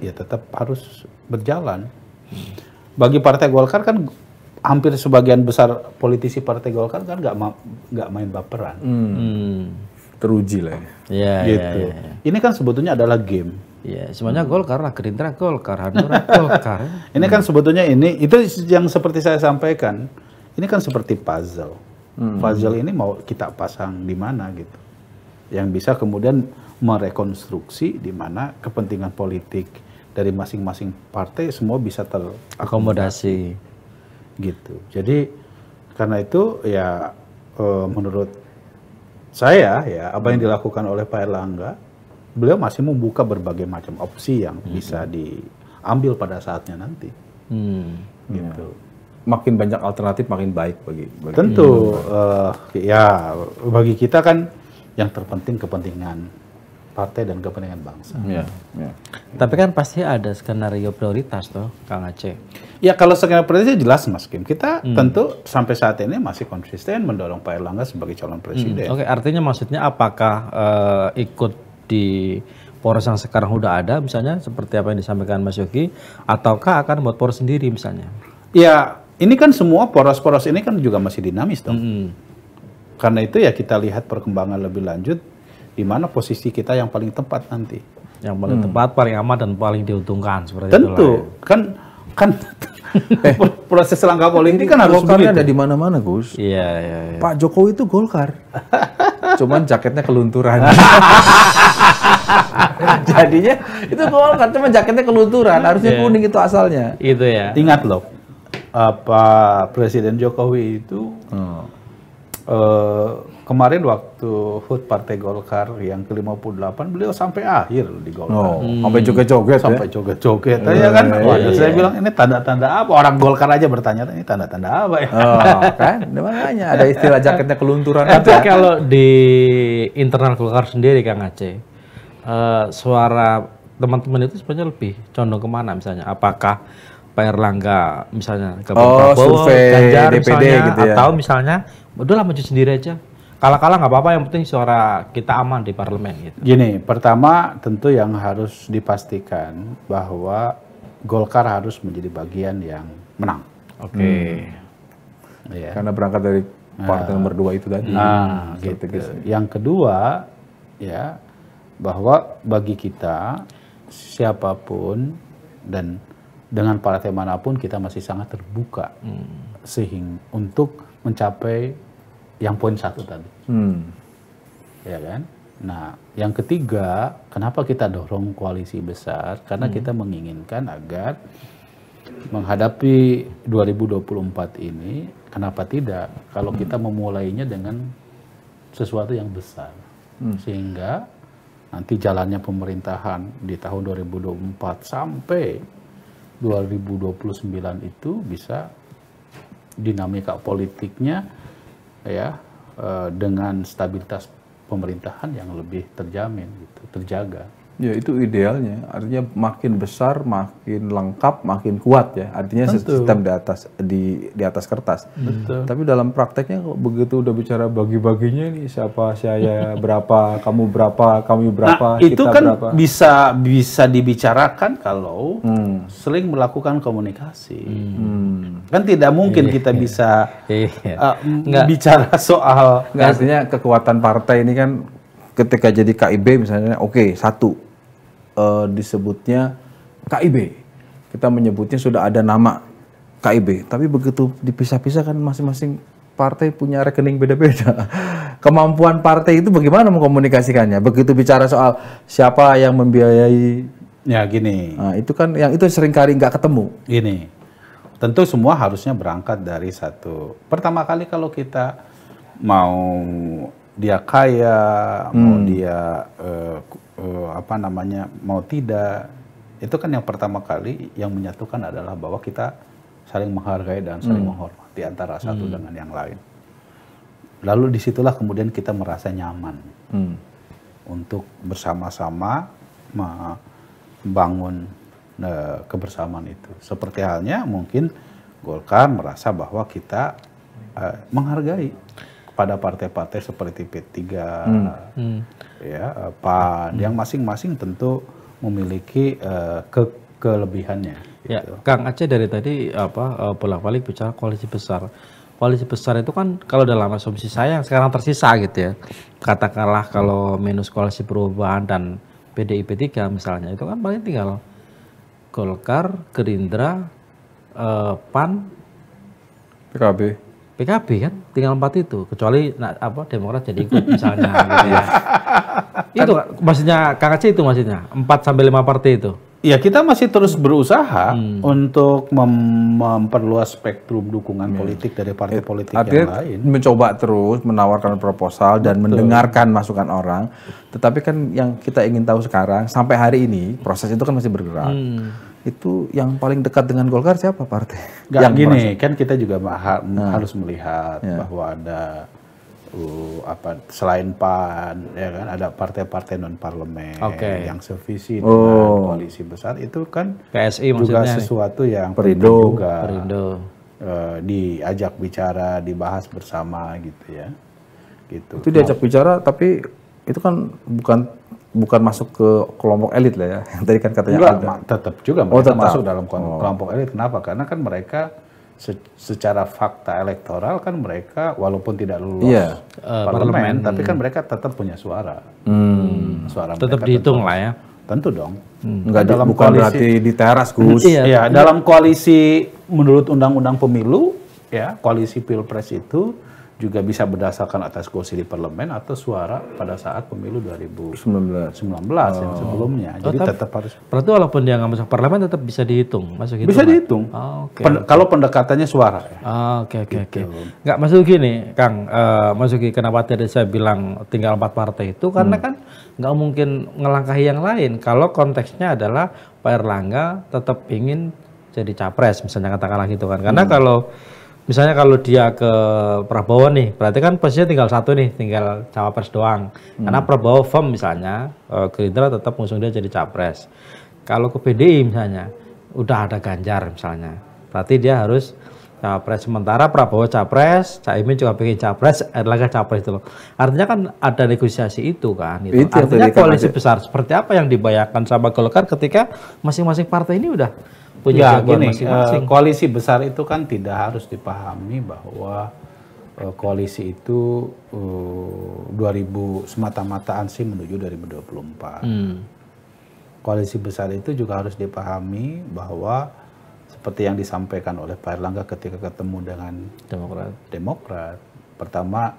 [SPEAKER 1] ya tetap harus berjalan. Hmm. Bagi Partai Golkar kan hampir sebagian besar politisi Partai Golkar kan nggak nggak main baperan. Hmm. hmm.
[SPEAKER 2] Teruji lah. Ya, iya, iya, gitu. Yeah,
[SPEAKER 1] yeah. Ini kan sebetulnya adalah game. Ya, semuanya Golkar lah, Gerindra Golkar, Hanura *laughs* Golkar. ini kan sebetulnya ini itu yang seperti saya sampaikan. Ini kan seperti puzzle.
[SPEAKER 4] Hmm. Puzzle
[SPEAKER 1] ini mau kita pasang di mana gitu. Yang bisa kemudian merekonstruksi di mana kepentingan politik dari masing-masing partai semua bisa terakomodasi gitu. Jadi karena itu ya eh, menurut saya ya apa yang dilakukan oleh Pak Erlangga, beliau masih membuka berbagai macam opsi yang hmm. bisa diambil pada saatnya nanti. Hmm. Gitu. Ya. Makin banyak alternatif makin baik bagi. bagi Tentu uh, ya bagi kita kan yang terpenting kepentingan partai dan kepentingan bangsa. Yeah, yeah.
[SPEAKER 3] Tapi kan pasti ada skenario prioritas tuh, Kang Aceh.
[SPEAKER 1] Ya kalau skenario prioritas ya jelas Mas Kim. Kita hmm. tentu sampai saat ini masih konsisten mendorong Pak Erlangga sebagai calon hmm, presiden. Hmm. Oke,
[SPEAKER 3] artinya maksudnya apakah uh, ikut di poros yang sekarang sudah ada misalnya seperti apa yang disampaikan Mas Yogi ataukah akan buat poros sendiri misalnya?
[SPEAKER 1] Ya, ini kan semua poros-poros ini kan juga masih dinamis dong. Hmm. Karena itu ya kita lihat perkembangan lebih lanjut di mana posisi kita yang paling tepat nanti. Yang paling hmm. tepat, paling aman dan paling diuntungkan seperti Tentu, ya. kan kan eh, *laughs* *laughs* proses langkah politik kan harus Golkar
[SPEAKER 2] ada di mana-mana, Gus. Iya, iya, iya. Pak Jokowi itu Golkar. *laughs* Cuman jaketnya kelunturan. Jadinya itu Golkar, cuman jaketnya kelunturan. Harusnya yeah. kuning itu asalnya.
[SPEAKER 1] Itu ya. Ingat loh, apa Presiden Jokowi itu hmm Eh, kemarin waktu HUT Partai Golkar yang ke-58 beliau sampai akhir di Golkar. Oh, hmm. Sampai joget-joget ya? Sampai joget-joget. Ya? kan, Iya, iya. saya iya. bilang ini tanda-tanda apa? Orang Golkar aja bertanya, ini tanda-tanda apa ya? Oh, *laughs* kan? Makanya ada istilah jaketnya
[SPEAKER 4] kelunturan. Tapi ya. kalau
[SPEAKER 3] di internal Golkar sendiri Kang Aceh, uh, suara teman-teman itu sebenarnya lebih condong kemana misalnya? Apakah Pak Erlangga
[SPEAKER 1] misalnya ke oh, Prabowo, Ganjar DPD, misalnya, gitu ya. atau
[SPEAKER 3] misalnya udahlah maju sendiri aja. kala kalah nggak apa-apa, yang penting suara kita aman di parlemen. Gitu.
[SPEAKER 1] Gini, pertama tentu yang harus dipastikan bahwa Golkar harus menjadi bagian yang menang. Oke. Okay. Hmm. Ya. Karena berangkat dari partai nah, nomor dua itu tadi. Nah, iya, gitu, gitu. Yang kedua, ya bahwa bagi kita siapapun dan dengan partai manapun kita masih sangat terbuka hmm. sehingga untuk mencapai yang poin satu tadi, hmm. ya kan? Nah, yang ketiga, kenapa kita dorong koalisi besar? Karena hmm. kita menginginkan agar menghadapi 2024 ini, kenapa tidak? Kalau hmm. kita memulainya dengan sesuatu yang besar, hmm. sehingga nanti jalannya pemerintahan di tahun 2024 sampai 2029 itu bisa dinamika politiknya ya eh, dengan stabilitas pemerintahan yang lebih terjamin gitu, terjaga.
[SPEAKER 2] Ya itu idealnya, artinya makin besar, makin lengkap, makin kuat ya. Artinya Tentu. sistem di atas di di atas kertas. Betul. Tapi dalam prakteknya begitu udah bicara bagi-baginya nih siapa saya *laughs* berapa, kamu berapa, kami nah, berapa, nah, kita itu kan
[SPEAKER 1] bisa bisa dibicarakan kalau hmm. sering melakukan komunikasi. Hmm. Kan tidak mungkin kita iya. bisa iya. Uh, Nggak. bicara soal.
[SPEAKER 2] Nggak, artinya kekuatan partai ini kan ketika jadi KIB misalnya, oke okay, satu uh, disebutnya KIB. Kita menyebutnya sudah ada nama KIB, tapi begitu dipisah-pisah kan masing-masing partai punya rekening beda-beda. *laughs* Kemampuan partai itu bagaimana mengkomunikasikannya? Begitu bicara soal siapa yang
[SPEAKER 1] membiayai Ya gini. Nah, itu kan yang itu seringkali nggak ketemu. ini Tentu semua harusnya berangkat dari satu. Pertama kali kalau kita mau dia kaya, hmm. mau dia uh, uh, apa namanya mau tidak itu kan yang pertama kali yang menyatukan adalah bahwa kita saling menghargai dan saling hmm. menghormati antara satu hmm. dengan yang lain. Lalu disitulah kemudian kita merasa nyaman hmm. untuk bersama-sama membangun eh, kebersamaan itu. Seperti halnya mungkin Golkar merasa bahwa kita eh, menghargai pada partai-partai seperti P3, hmm. hmm. ya eh, PAN, hmm. yang masing-masing tentu memiliki uh, ke kelebihannya. Ya, gitu.
[SPEAKER 3] Kang Aceh dari tadi apa eh, bolak-balik bicara koalisi besar. Koalisi besar itu kan kalau dalam asumsi saya yang sekarang tersisa gitu ya, katakanlah kalau minus koalisi perubahan dan PDIP 3 misalnya itu kan paling tinggal Golkar, Gerindra, uh, PAN, PKB, PKB kan tinggal empat itu kecuali nah, apa Demokrat jadi ikut misalnya gitu ya. Iya. *laughs* itu maksudnya Kang Aceh itu maksudnya empat sampai lima partai itu.
[SPEAKER 1] Ya kita masih terus berusaha hmm. untuk mem memperluas spektrum dukungan hmm. politik dari eh, partai politik Artinya yang lain. Mencoba terus menawarkan
[SPEAKER 2] proposal dan Betul. mendengarkan masukan orang. Tetapi kan yang kita ingin tahu sekarang sampai hari ini proses itu kan masih bergerak.
[SPEAKER 4] Hmm
[SPEAKER 2] itu yang paling dekat dengan Golkar siapa partai?
[SPEAKER 1] Gak, yang gini merasa. kan kita juga ha nah. harus melihat ya. bahwa ada uh, apa selain PAN ya kan ada partai-partai non parlemen okay. yang sevisi oh. dengan oh. koalisi besar itu kan PSI juga sesuatu nih. yang perindo juga perindo. Uh, diajak bicara dibahas bersama gitu ya gitu. Itu diajak
[SPEAKER 2] bicara tapi itu kan bukan bukan masuk ke kelompok elit lah ya. *laughs* Yang tadi kan katanya Enggak, ada. tetap juga oh, mereka oh, tetap. masuk dalam
[SPEAKER 1] oh. kelompok oh. elit. Kenapa? Karena kan mereka se secara fakta elektoral kan mereka walaupun tidak lulus yeah. Iya. uh, parlemen, tapi kan hmm. mereka tetap punya suara. Hmm. Suara tetap dihitung tentu, lah ya. Tentu dong.
[SPEAKER 4] Hmm. Enggak nah, dalam bukan koalisi, berarti di teras Gus. Iya, ya, dalam
[SPEAKER 1] koalisi menurut undang-undang pemilu ya, koalisi Pilpres itu juga bisa berdasarkan atas kursi di parlemen atau suara pada saat pemilu 2019 19 oh. yang sebelumnya. Jadi tetap harus.
[SPEAKER 3] Berarti walaupun dia nggak masuk parlemen tetap bisa dihitung masuk hitungan. Bisa dihitung.
[SPEAKER 1] Oh, ah, okay. Pen kalau pendekatannya suara. Ya.
[SPEAKER 3] Ah, oke oke oke. Gitu. Nggak masuk gini, Kang. Uh, eh, gini kenapa tadi saya bilang tinggal empat partai itu karena hmm. kan nggak mungkin ngelangkahi yang lain. Kalau konteksnya adalah Pak Erlangga tetap ingin jadi capres misalnya katakanlah gitu kan. Karena hmm. kalau misalnya kalau dia ke Prabowo nih, berarti kan posisinya tinggal satu nih, tinggal cawapres doang. Hmm. Karena Prabowo firm misalnya, eh, Gerindra tetap mengusung dia jadi capres. Kalau ke PDI misalnya, udah ada Ganjar misalnya, berarti dia harus capres. Sementara Prabowo capres, Caimin juga pengen capres, Erlangga capres itu Artinya kan ada negosiasi itu kan. Gitu. Itu Artinya koalisi ya. besar seperti apa yang dibayangkan
[SPEAKER 1] sama Golkar ketika
[SPEAKER 3] masing-masing partai ini udah
[SPEAKER 1] punya ya, jagoan masing-masing. Uh, koalisi besar itu kan tidak harus dipahami bahwa uh, koalisi itu uh, eh, 2000 semata-mata ansi menuju 2024. Hmm. Koalisi besar itu juga harus dipahami bahwa seperti yang disampaikan oleh Pak Erlangga ketika ketemu dengan Demokrat. Demokrat. Pertama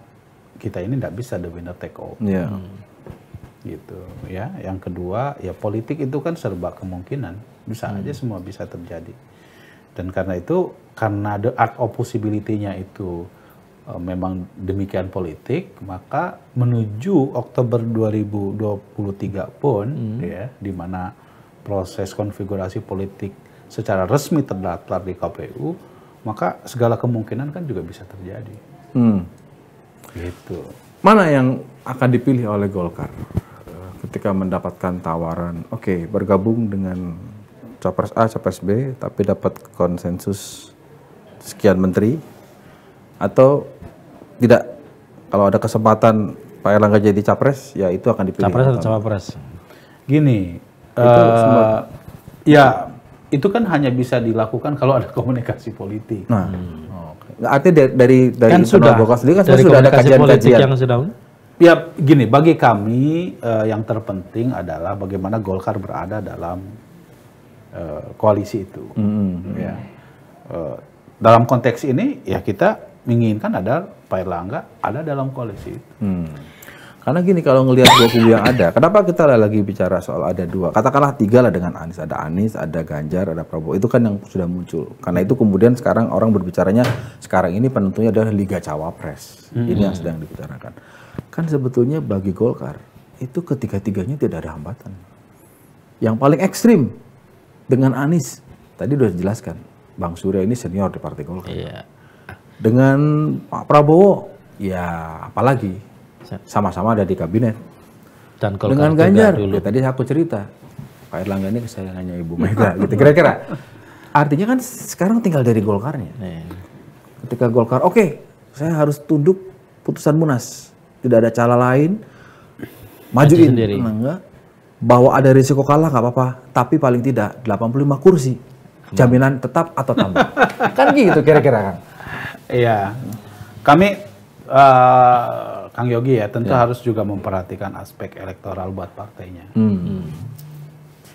[SPEAKER 1] kita ini tidak bisa the winner take all. Yeah. Hmm. Gitu ya. Yang kedua ya politik itu kan serba kemungkinan bisa hmm. aja semua bisa terjadi. Dan karena itu, karena the art of possibility-nya itu e, memang demikian politik, maka
[SPEAKER 4] menuju
[SPEAKER 1] Oktober 2023 pun, hmm. ya, di mana proses konfigurasi politik secara resmi terdaftar di KPU, maka segala kemungkinan kan juga bisa terjadi. Hmm. Gitu.
[SPEAKER 2] Mana yang akan dipilih oleh Golkar eh, ketika mendapatkan tawaran, oke okay, bergabung dengan capres A, capres B, tapi dapat konsensus sekian menteri, atau tidak kalau ada kesempatan Pak Erlangga jadi capres, ya itu akan dipilih. Capres atau cawapres? Gini, uh,
[SPEAKER 1] ya itu kan hanya bisa dilakukan kalau ada komunikasi politik. Nah, hmm.
[SPEAKER 2] okay. Nah, artinya dari dari kan sudah kan dari sudah ada kajian-kajian
[SPEAKER 1] yang sudah. Ya gini, bagi kami uh, yang terpenting adalah bagaimana Golkar berada dalam Eh, koalisi itu. Mm-hmm. Ya. Uh, dalam konteks ini ya kita menginginkan ada Pak Erlangga ada dalam koalisi itu. Mm. Karena gini kalau ngelihat dua kubu yang ada, kenapa kita lagi bicara soal ada
[SPEAKER 2] dua? Katakanlah tiga lah dengan Anies, ada Anies, ada Ganjar, ada Prabowo. Itu kan yang sudah muncul. Karena itu kemudian sekarang orang berbicaranya sekarang ini penentunya adalah Liga Cawapres. Hmm. Ini yang sedang dibicarakan. Kan sebetulnya bagi Golkar itu ketiga-tiganya tidak ada hambatan. Yang paling ekstrim dengan Anies, tadi sudah dijelaskan, Bang Surya ini senior di Partai Golkar. Iya. Dengan Pak Prabowo, ya apalagi sama-sama ada di kabinet. Dan Golkar Dengan Ganjar, dulu. Ya, tadi aku cerita, Pak Erlangga ini kesayangannya Ibu Mega, gitu kira-kira. Artinya kan sekarang tinggal dari Golkarnya. Iya. Ketika Golkar, oke, okay, saya harus tunduk putusan Munas. Tidak ada cara lain, majuin. Maju
[SPEAKER 4] sendiri. enggak,
[SPEAKER 2] bahwa ada risiko kalah nggak apa-apa, tapi paling tidak 85 kursi jaminan tetap atau tambah. *laughs*
[SPEAKER 4] kan gitu kira-kira kan
[SPEAKER 1] Iya. Kami uh, Kang Yogi ya tentu ya. harus juga memperhatikan aspek elektoral buat partainya. Hmm. hmm.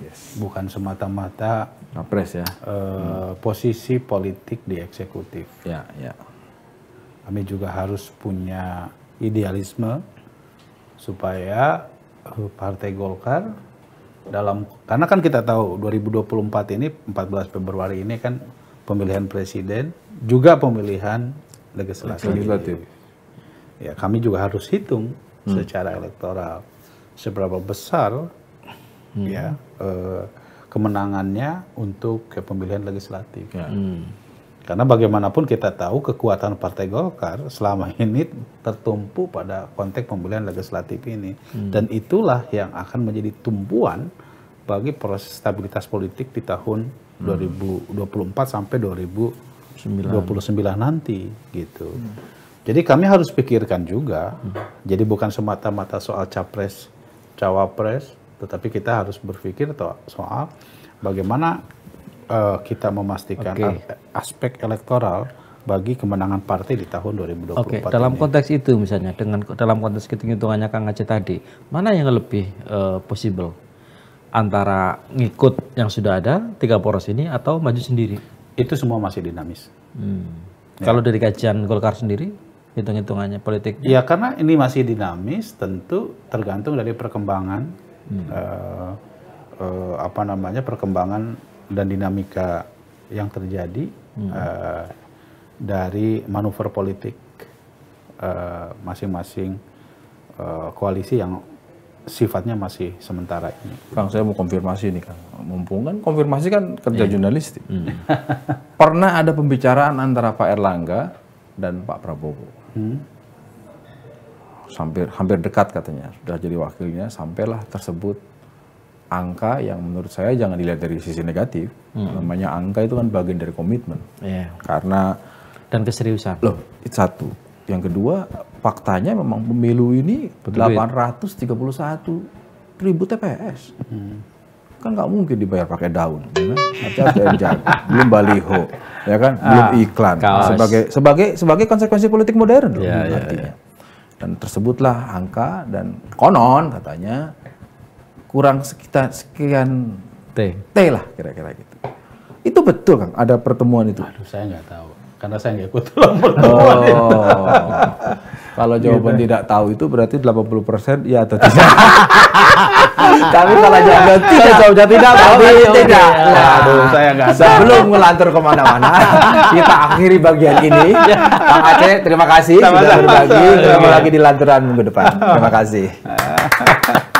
[SPEAKER 1] Yes. Bukan semata-mata Capres ya. Uh, hmm. posisi politik di eksekutif. Ya, ya. Kami juga harus punya idealisme supaya Eh, Partai Golkar dalam karena kan kita tahu 2024 ini 14 Februari ini kan pemilihan presiden juga pemilihan legislatif. Ya, kami juga harus hitung hmm. secara elektoral seberapa besar hmm. ya eh, kemenangannya untuk pemilihan legislatif. Ya. Hmm karena bagaimanapun kita tahu kekuatan Partai Golkar selama ini tertumpu pada konteks pembelian legislatif ini. Hmm. Dan itulah yang akan menjadi tumpuan bagi proses stabilitas politik di tahun hmm. 2024 sampai 2029
[SPEAKER 4] 9.
[SPEAKER 1] nanti gitu. Hmm. Jadi kami harus pikirkan juga. Hmm. Jadi bukan semata-mata soal capres, cawapres, tetapi kita harus berpikir soal bagaimana uh, kita memastikan okay. aspek elektoral bagi kemenangan partai di tahun 2024. okay. dalam ini.
[SPEAKER 3] konteks itu misalnya dengan dalam konteks hitung-hitungannya Kang Aceh tadi, mana yang lebih uh, possible antara ngikut yang sudah ada tiga poros ini atau maju sendiri? Itu semua masih
[SPEAKER 1] dinamis. Hmm. Ya. Kalau dari kajian Golkar sendiri, hitung-hitungannya politik? Ya karena ini masih dinamis, tentu tergantung dari perkembangan hmm. uh, uh, apa namanya perkembangan dan dinamika yang terjadi
[SPEAKER 4] hmm. uh,
[SPEAKER 1] dari manuver politik eh, masing-masing uh, uh, koalisi yang sifatnya masih sementara ini. Kang, saya mau konfirmasi nih Kang. Mumpung kan konfirmasi kan kerja yeah. jurnalistik. Hmm. *laughs* Pernah ada
[SPEAKER 2] pembicaraan antara Pak Erlangga dan Pak Prabowo. Hmm. Hampir, hampir dekat katanya, sudah jadi wakilnya, sampailah tersebut angka yang menurut saya jangan dilihat dari sisi negatif. Hmm. Namanya angka itu kan bagian dari komitmen. Yeah. Karena dan keseriusan. Loh, itu satu. Yang kedua, faktanya memang pemilu ini Betul 831 ribu TPS. Hmm. Kan nggak mungkin dibayar pakai daun, ya kan? Belum baliho, ya kan? Belum ah, iklan. Kaos. Sebagai sebagai sebagai konsekuensi politik modern loh yeah, yeah, artinya. Yeah. Dan tersebutlah angka dan konon katanya kurang sekitar sekian T. T lah kira-kira gitu. Itu betul kan ada pertemuan itu. Aduh, saya
[SPEAKER 1] nggak tahu. Karena saya nggak ikut dalam pertemuan oh. itu. *laughs* kalau iya, jawaban gitu. tidak
[SPEAKER 2] tahu itu berarti 80% ya atau tidak. *laughs*
[SPEAKER 1] Tapi kalau *laughs* jawaban
[SPEAKER 2] tidak, jawaban tidak, tapi tidak. Ya. Aduh, saya nggak tahu. Sebelum ngelantur kemana-mana, kita akhiri bagian ini. pak Aceh, terima kasih Sama -sama. sudah berbagi. lagi di lanturan minggu depan. Terima kasih.